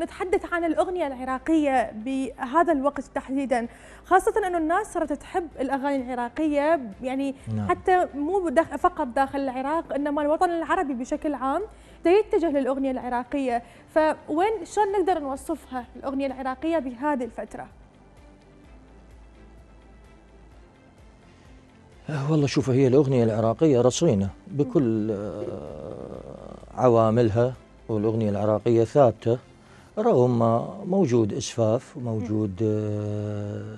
نتحدث عن الأغنية العراقية بهذا الوقت تحديدا خاصة أنه الناس صارت تحب الأغاني العراقية يعني نعم. حتى مو فقط داخل العراق إنما الوطن العربي بشكل عام يتجه للأغنية العراقية فوين شلون نقدر نوصفها الأغنية العراقية بهذه الفترة أه، والله شوف هي الأغنية العراقية رصينة بكل آه، عواملها والأغنية العراقية ثابتة رغم موجود إسفاف موجود آه،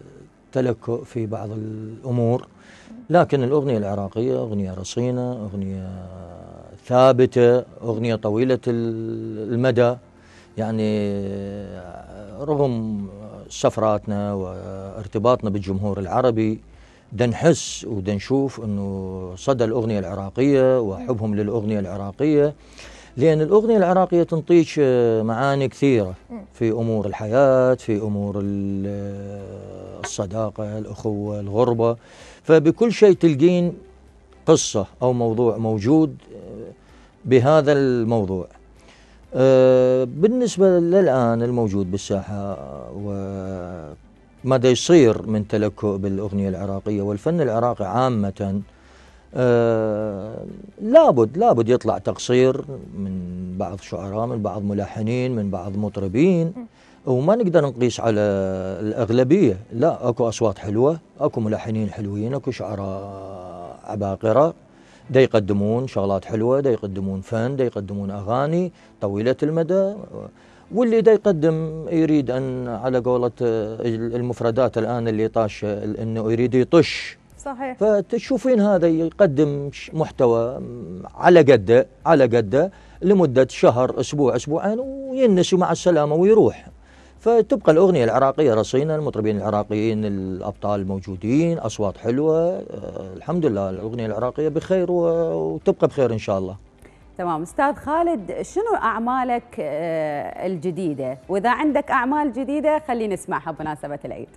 تلكؤ في بعض الأمور لكن الأغنية العراقية أغنية رصينة أغنية ثابتة أغنية طويلة المدى يعني آه، رغم سفراتنا وارتباطنا بالجمهور العربي دنحس ودنشوف انه صدى الاغنيه العراقيه وحبهم للاغنيه العراقيه لأن الأغنية العراقية تنطيك آه، معاني كثيرة في أمور الحياة في أمور آه، الصداقة الأخوة الغربة فبكل شيء تلقين قصة أو موضوع موجود آه، بهذا الموضوع بالنسبة للآن الموجود بالساحة وماذا يصير من تلكؤ بالأغنية العراقية والفن العراقي عامةً آه، لابد لابد يطلع تقصير من بعض شعراء من بعض ملحنين من بعض مطربين وما نقدر نقيس على الأغلبية لا أكو أصوات حلوة أكو ملحنين حلوين أكو شعراء عباقرة دا يقدمون شغلات حلوة دا يقدمون فن دا يقدمون أغاني طويلة المدى واللي دا يقدم يريد أن على قولة المفردات الآن اللي طاش أنه يريد يطش صحيح فتشوفين هذا يقدم محتوى على قده على قده لمده شهر اسبوع اسبوعين وينس مع السلامه ويروح فتبقى الأغنية العراقية رصينة المطربين العراقيين الأبطال موجودين أصوات حلوة آه، الحمد لله الأغنية العراقية بخير وتبقى بخير إن شاء الله تمام أستاذ خالد شنو أعمالك آه، الجديدة وإذا عندك أعمال جديدة خلينا نسمعها بمناسبة العيد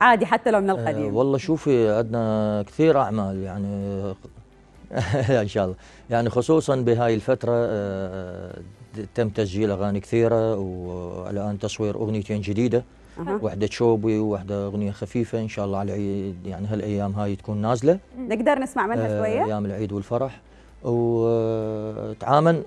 عادي حتى لو من آه، القديم والله شوفي عندنا كثير اعمال يعني ان شاء الله يعني خصوصا بهاي الفتره آه، تم تسجيل اغاني كثيره والان تصوير اغنيتين جديده أه. واحدة شوبي وواحدة أغنية خفيفة إن شاء الله على العيد يعني هالأيام هاي تكون نازلة نقدر نسمع منها آه، شوية أيام العيد والفرح وتعامل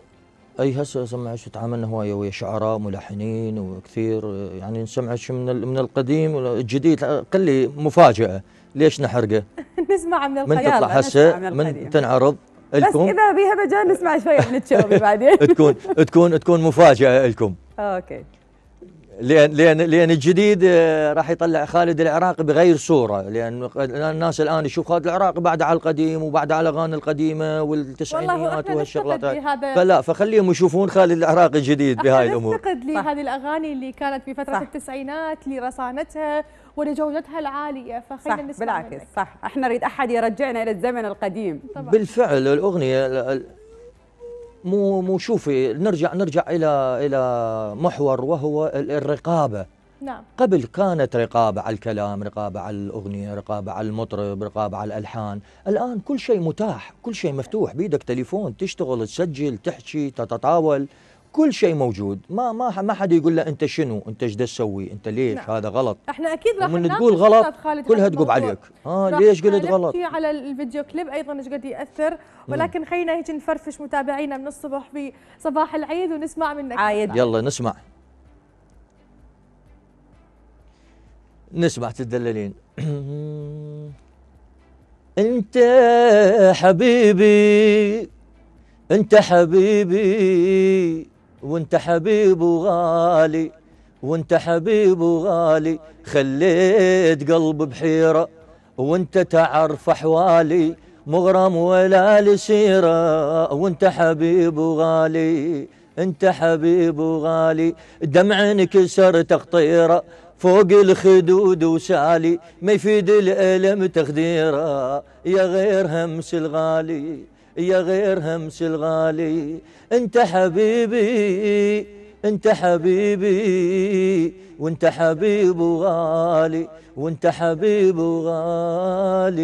اي هسه سمعش تعاملنا هوايه ويا شعراء ملحنين وكثير يعني نسمعش من من القديم والجديد قل لي مفاجاه ليش نحرقه؟ نسمع من الخيال من تطلع هسه من, من تنعرض لكم بس اذا بها مجال نسمع شويه من التشوبي بعدين تكون تكون تكون مفاجاه لكم اوكي لان لان لان الجديد آه، راح يطلع خالد العراقي بغير صوره لان الناس الان يشوف خالد العراقي بعد على القديم وبعد على الاغاني القديمه والتسعينيات وهالشغلات فلا فخليهم يشوفون خالد العراقي الجديد بهاي الامور نفتقد لهذه الاغاني اللي كانت في فتره صح. التسعينات لرصانتها ولجودتها العاليه فخلينا نسمع بالعكس صح احنا نريد احد يرجعنا الى الزمن القديم طبعا. بالفعل الاغنيه مو مو شوفي نرجع نرجع الى الى محور وهو الرقابه نعم قبل كانت رقابه على الكلام رقابه على الاغنيه رقابه على المطرب رقابه على الالحان الان كل شيء متاح كل شيء مفتوح بيدك تليفون تشتغل تسجل تحكي تتطاول كل شيء موجود ما ما ما حدا يقول له انت شنو انت ايش تسوي انت ليش نعم. هذا غلط احنا اكيد راح من تقول غلط كلها تقوب عليك اه ليش قلت غلط على الفيديو كليب ايضا ايش قد ياثر ولكن خلينا هيك نفرفش متابعينا من الصبح بصباح العيد ونسمع منك عايد يلا نسمع نسمع تدللين انت حبيبي انت حبيبي وانت حبيب وغالي وانت حبيب وغالي خليت قلب بحيرة وانت تعرف احوالي مغرم ولا لسيرة وانت حبيب وغالي انت حبيب وغالي دمع انكسر تقطيره فوق الخدود وسالي ما يفيد الالم تخديره يا غير همس الغالي يا غير همس الغالي انت حبيبي انت حبيبي وانت حبيب وغالي وانت حبيب وغالي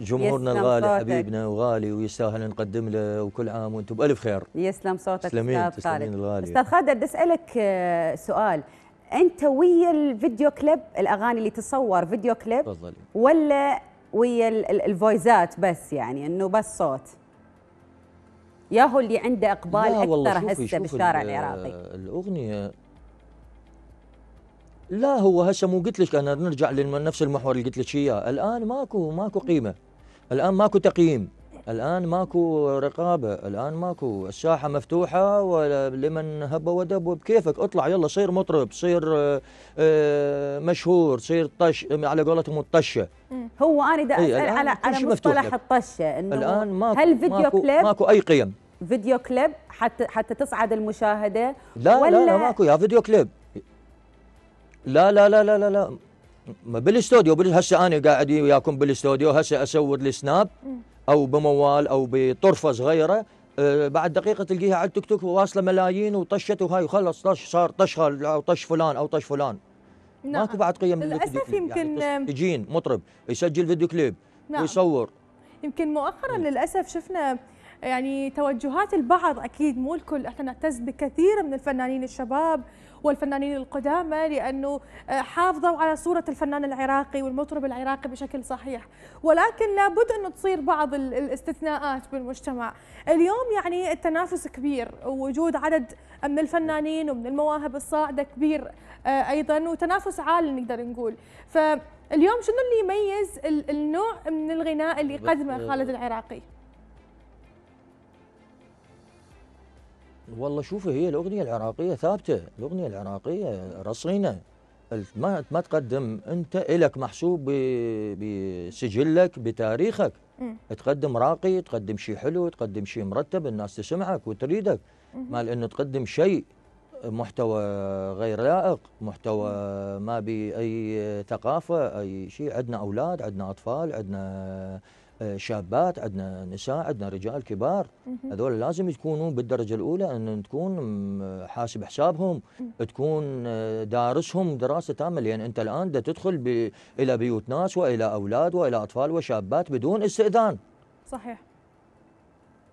جمهورنا الغالي صوتك. حبيبنا وغالي ويستاهل نقدم له وكل عام وانتم بالف خير يسلم صوتك تسلمين استاذ تسلمين الغالي استاذ خالد بدي اسالك آه، سؤال انت ويا الفيديو كليب الاغاني اللي تصور فيديو كليب تفضلي ولا ويا الفويزات بس يعني انه بس صوت يا هو اللي عنده اقبال اكثر هسه بالشارع العراقي الاغنيه لا هو هسه مو قلت لك انا نرجع لنفس المحور اللي قلت لك اياه الان ماكو ماكو قيمه الان ماكو تقييم الان ماكو رقابه الان ماكو الساحه مفتوحه ولمن هب ودب وبكيفك اطلع يلا صير مطرب صير آه، آه، مشهور صير طش على قولتهم الطشه هو انا دا اسال على على مصطلح الطشه انه الان ماكو هل فيديو ماكو كليب ماكو اي قيم فيديو كليب حتى حتى تصعد المشاهده لا ولا لا, لا ماكو يا فيديو كليب لا لا لا لا لا, لا. بالاستوديو هسه انا قاعد وياكم بالاستوديو هسه اصور السناب او بموال او بطرفه صغيره آه، بعد دقيقه تلقيها على التيك توك واصله ملايين وطشت وهاي وخلص طش صار طش او طش فلان او طش فلان نعم. ماكو بعد قيم للاسف يعني يمكن يعني يجين مطرب يسجل فيديو كليب نعم. ويصور يمكن مؤخرا للاسف شفنا يعني توجهات البعض اكيد مو الكل احنا نعتز بكثير من الفنانين الشباب والفنانين القدامى لانه آه، حافظوا على صوره الفنان العراقي والمطرب العراقي بشكل صحيح ولكن لابد انه تصير بعض الاستثناءات بالمجتمع اليوم يعني التنافس كبير ووجود عدد من الفنانين ومن المواهب الصاعده كبير آه، ايضا وتنافس عالي نقدر نقول ف اليوم شنو اللي يميز النوع من الغناء اللي يقدمه خالد آه، العراقي؟ والله شوفي هي الاغنيه العراقيه ثابته الاغنيه العراقيه رصينه ما ما تقدم انت الك محسوب بسجلك بتاريخك م. تقدم راقي تقدم شيء حلو تقدم شيء مرتب الناس تسمعك وتريدك مال انه تقدم شيء محتوى غير لائق محتوى ما بأي ثقافة أي شيء عندنا أولاد عندنا أطفال عندنا شابات عندنا نساء عندنا رجال كبار هذول لازم يكونون بالدرجه الاولى ان تكون حاسب حسابهم تكون آه، دارسهم دراسه تامه لان انت الان دا تدخل الى بيوت ناس والى اولاد والى اطفال وشابات بدون استئذان صحيح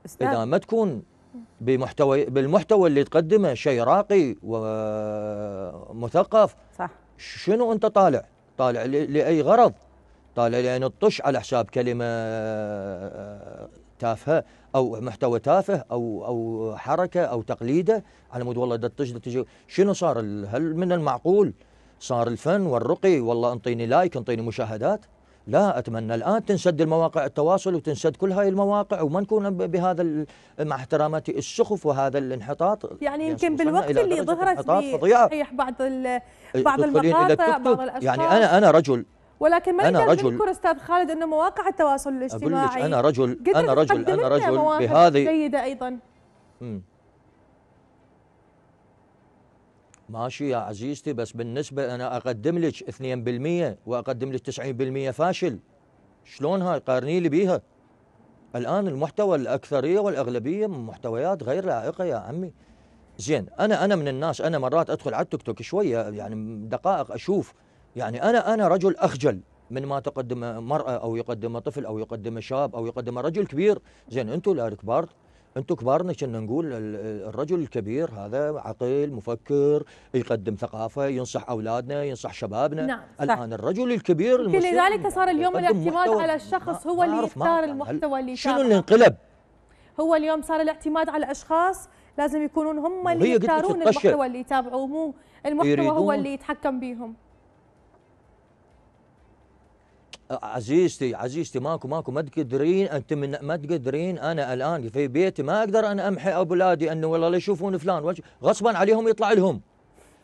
استاذ اذا ما تكون بمحتوى بالمحتوى اللي تقدمه شيء راقي ومثقف آه، صح شنو انت طالع؟ طالع لاي غرض؟ طالع لأنه الطش على حساب كلمة آه، تافهة أو محتوى تافه أو أو حركة أو تقليدة على مود والله ده الطش تجي شنو صار هل من المعقول صار الفن والرقي والله انطيني لايك انطيني مشاهدات لا اتمنى الان تنسد المواقع التواصل وتنسد كل هاي المواقع وما نكون بهذا مع احتراماتي السخف وهذا الانحطاط يعني, يعني يمكن بالوقت اللي ظهرت فيه بعض إيه، بعض المقاطع بعض الاشخاص يعني انا انا رجل ولكن ما أنا رجل نذكر استاذ خالد انه مواقع التواصل الاجتماعي أقول لك انا رجل انا رجل انا رجل بهذه جيده ايضا مم. ماشي يا عزيزتي بس بالنسبه انا اقدم لك 2% واقدم لك 90% فاشل شلون هاي قارني لي بيها الان المحتوى الاكثريه والاغلبيه من محتويات غير لائقه يا عمي زين انا انا من الناس انا مرات ادخل على التيك توك شويه يعني دقائق اشوف يعني أنا أنا رجل أخجل من ما تقدم مرأة أو يقدم طفل أو يقدم شاب أو يقدم رجل كبير زين أنتم الكبار انتم كبارنا كنا نقول الرجل الكبير هذا عقيل مفكر يقدم ثقافه ينصح اولادنا ينصح شبابنا نعم الان الرجل الكبير لذلك صار اليوم الاعتماد على الشخص هو اللي يختار المحتوى اللي شنو انقلب هو اليوم صار الاعتماد على الاشخاص لازم يكونون هم اللي يختارون المحتوى اللي يتابعوه مو المحتوى هو اللي يتحكم بيهم عزيزتي عزيزتي ماكو ماكو ما تقدرين انت من ما تقدرين انا الان في بيتي ما اقدر انا امحي اولادي انه والله لا يشوفون فلان غصبا عليهم يطلع لهم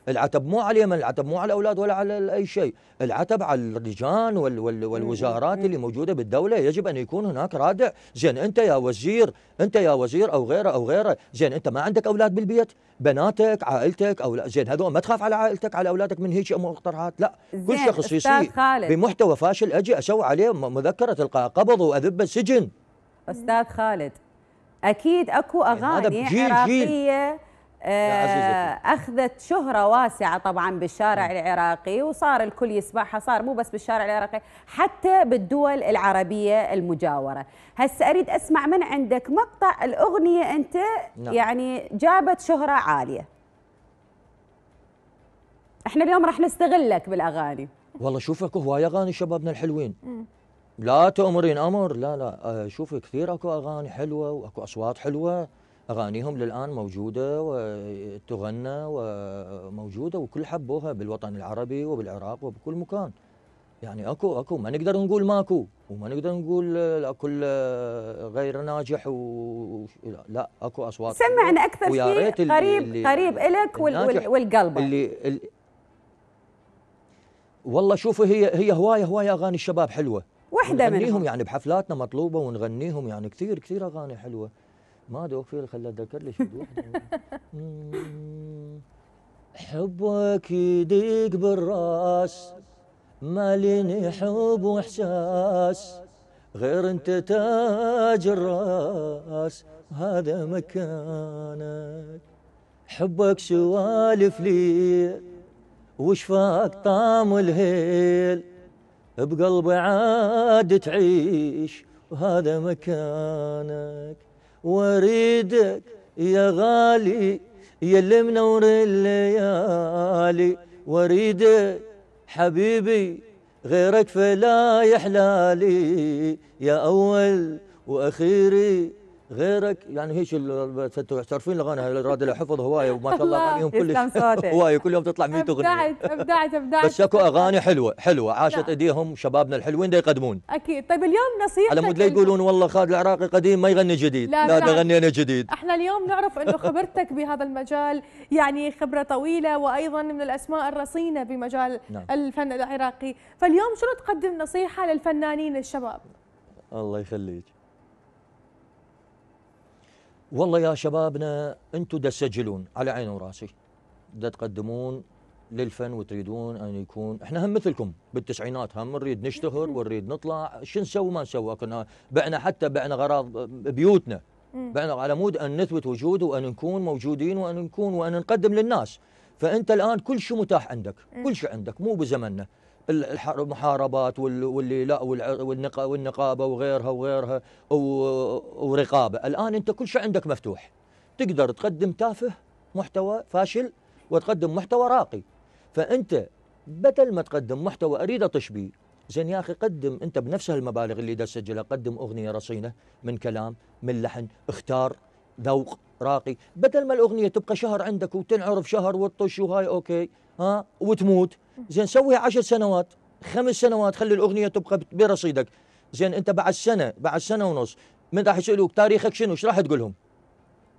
العتب مو على اليمن العتب مو على الأولاد ولا على أي شيء العتب على الرجال وال وال والوزارات اللي موجودة بالدولة يجب أن يكون هناك رادع زين أنت يا وزير أنت يا وزير أو غيره أو غيره زين أنت ما عندك أولاد بالبيت بناتك عائلتك أو زين هذول ما تخاف على عائلتك على أولادك من هيك مقترحات لا كل شيء خصيصي بمحتوى فاشل أجي أسوي عليه مذكرة تلقى قبض وأذبه سجن أستاذ خالد اكيد اكو يعني اغاني يعني عراقيه آه، اخذت شهره واسعه طبعا بالشارع العراقي وصار الكل يسمعها صار مو بس بالشارع العراقي حتى بالدول العربيه المجاوره هسه اريد اسمع من عندك مقطع الاغنيه انت نعم. يعني جابت شهره عاليه احنا اليوم راح نستغلك بالاغاني والله شوف اكو هواي اغاني شبابنا الحلوين لا تأمرين امر لا لا آه، شوفي كثير اكو اغاني حلوه واكو اصوات حلوه اغانيهم للان موجوده وتغنى وموجوده وكل حبوها بالوطن العربي وبالعراق وبكل مكان يعني اكو اكو ما نقدر نقول ماكو وما نقدر نقول كل غير ناجح و لا اكو اصوات سمعنا اكثر شيء قريب اللي قريب الك والقلب اللي, اللي والله شوفوا هي هي هوايه هوايه اغاني الشباب حلوه وحده منهم يعني بحفلاتنا مطلوبه ونغنيهم يعني كثير كثير اغاني حلوه ما ادري فيه خلى اتذكر لي حبك يديك بالراس ماليني حب واحساس غير انت تاج الراس هذا مكانك حبك سوالف لي وشفاك طام الهيل بقلبي عاد تعيش وهذا مكانك واريدك يا غالي يا اللي منور الليالي واريدك حبيبي غيرك فلا يحلالي يا أول وأخيري غيرك يعني هيش تعرفين الاغاني الراد اللي حفظ هوايه وما شاء الله اغانيهم كل هوايه كل يوم تطلع 100 اغنيه ابدعت ابدعت ابدعت بس اكو اغاني حلوه حلوه عاشت ايديهم شبابنا الحلوين ده يقدمون اكيد طيب اليوم نصيحتك على مود لا يقولون والله خالد العراقي قديم ما يغني جديد لا, لا, لا غنينا جديد احنا اليوم نعرف انه خبرتك بهذا المجال يعني خبره طويله وايضا من الاسماء الرصينه بمجال نعم. الفن العراقي فاليوم شنو تقدم نصيحه للفنانين الشباب الله يخليك والله يا شبابنا انتم تسجلون على عيني وراسي دا تقدمون للفن وتريدون ان يكون احنا هم مثلكم بالتسعينات هم نريد نشتهر ونريد نطلع شو نسوي ما نسوي كنا بعنا حتى بعنا غراض بيوتنا بعنا على مود ان نثبت وجود وان نكون موجودين وان نكون وان نقدم للناس فانت الان كل شيء متاح عندك كل شيء عندك مو بزمننا المحاربات واللي لا والنقابه وغيرها وغيرها ورقابه، الان انت كل شيء عندك مفتوح. تقدر تقدم تافه محتوى فاشل وتقدم محتوى راقي. فانت بدل ما تقدم محتوى اريد اطش بيه، زين يا اخي قدم انت بنفس المبالغ اللي دا تسجلها، قدم اغنيه رصينه من كلام من لحن، اختار ذوق راقي بدل ما الاغنيه تبقى شهر عندك وتنعرف شهر وتطش وهاي اوكي ها وتموت زين سويها عشر سنوات خمس سنوات خلي الاغنيه تبقى برصيدك زين انت بعد سنه بعد سنه ونص من راح يسالوك تاريخك شنو ايش راح تقول لهم؟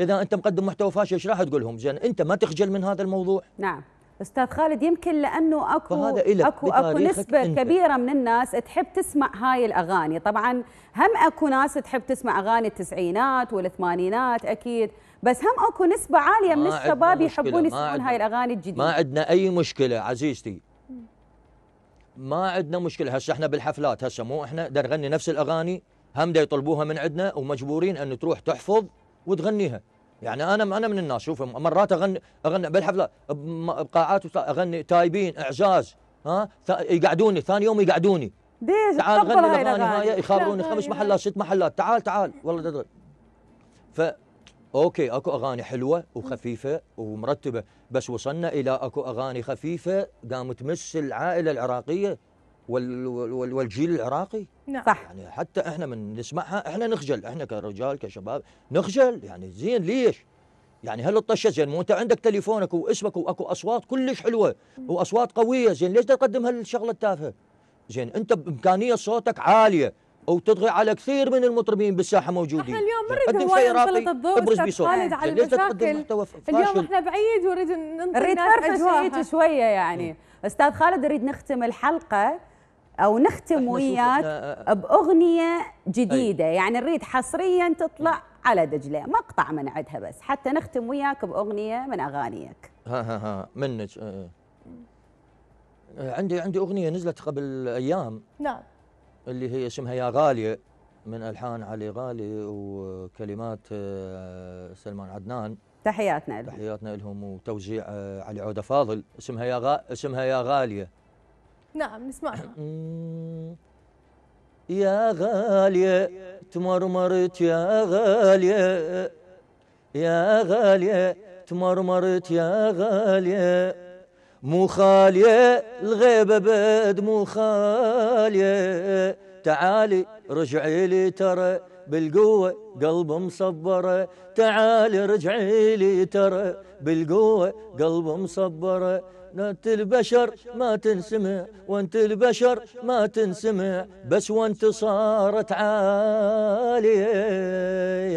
اذا انت مقدم محتوى فاشل ايش راح تقول لهم؟ زين انت ما تخجل من هذا الموضوع؟ نعم استاذ خالد يمكن لانه اكو اكو اكو نسبه انت. كبيره من الناس تحب تسمع هاي الاغاني طبعا هم اكو ناس تحب تسمع اغاني التسعينات والثمانينات اكيد بس هم اكو نسبه عاليه من الشباب يحبون يسمعون هاي الاغاني الجديده ما عندنا اي مشكله عزيزتي ما عندنا مشكله هسه احنا بالحفلات هسه مو احنا دا نغني نفس الاغاني هم دا يطلبوها من عندنا ومجبورين ان تروح تحفظ وتغنيها يعني انا انا من الناس شوف مرات اغني اغني بالحفله بقاعات اغني تايبين اعجاز ها يقعدوني ثاني يوم يقعدوني ليش تعال غني الاغاني هاي يخابروني خمس محلات ست محلات تعال تعال والله تدري ف اوكي اكو اغاني حلوه وخفيفه ومرتبه بس وصلنا الى اكو اغاني خفيفه قامت تمس العائله العراقيه والجيل العراقي نعم صح يعني حتى احنا من نسمعها احنا نخجل احنا كرجال كشباب نخجل يعني زين ليش؟ يعني هل الطشه زين مو انت عندك تليفونك واسمك واكو اصوات كلش حلوه واصوات قويه زين ليش تقدم هالشغله التافهه؟ زين انت بامكانيه صوتك عاليه وتطغي على كثير من المطربين بالساحه موجودين احنا اليوم مرق هواي نسلط الضوء ابرز خالد على المشاكل اليوم احنا بعيد ونريد ننطي نريد شويه يعني استاذ خالد نريد نختم الحلقه او نختم وياك آه، آه، آه. باغنيه جديده يعني نريد حصريا تطلع على دجله مقطع من عندها بس حتى نختم وياك باغنيه من اغانيك ها ها ها منك عندي عندي اغنيه نزلت قبل ايام نعم اللي هي اسمها يا غاليه من الحان علي غالي وكلمات سلمان عدنان تحياتنا لهم تحياتنا لهم وتوزيع علي عوده فاضل اسمها يا غا... اسمها يا غاليه نعم نسمعها يا غالية تمرمرت يا غالية يا غالية تمرمرت يا غالية مو خالية الغيبة بد مو خالية تعالي رجعي لي ترى بالقوة قلب مصبرة تعالي رجعي لي ترى بالقوة قلب مصبرة انت البشر ما تنسمع وانت البشر ما تنسمع بس وانت صارت عالية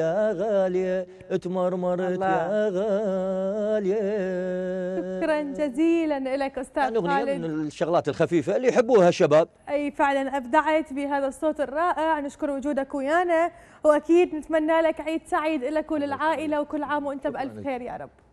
يا غالية تمرمرت يا غالية شكرا جزيلا لك أستاذ يعني خالد من الشغلات الخفيفة اللي يحبوها الشباب أي فعلا أبدعت بهذا الصوت الرائع نشكر وجودك ويانا وأكيد نتمنى لك عيد سعيد لك وللعائلة وكل عام وأنت بألف خير يا رب